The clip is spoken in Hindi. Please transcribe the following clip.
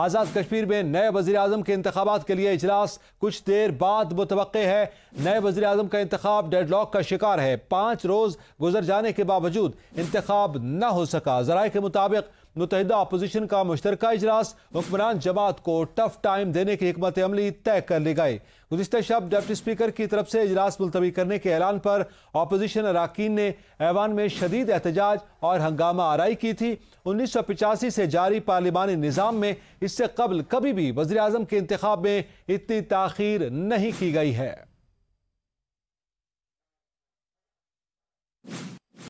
आज़ाद कश्मीर में नए वजी अजम के इंतबात के लिए इजलास कुछ देर बाद मुतव है नए वजी अजम का इंतब डेडलॉक का शिकार है पाँच रोज़ गुजर जाने के बावजूद इंतब न हो सका जराये के मुताबिक मुतहदा अपोजिशन का मुश्तर इजलास हुक्मरान जमात को टफ टाइम देने की हमत अमली तय कर ली गई गुजशत शब्द डिप्टी स्पीकर की तरफ से इजलास मुलतवी करने के ऐलान पर अपोजिशन अरकान ने ऐवान में शदीद एहतजाज और हंगामा आरई की थी उन्नीस सौ पिचासी से जारी पार्लिमानी निज़ाम में इससे कबल कभी भी वजी अजम के इंतब में इतनी तखीर नहीं की गई है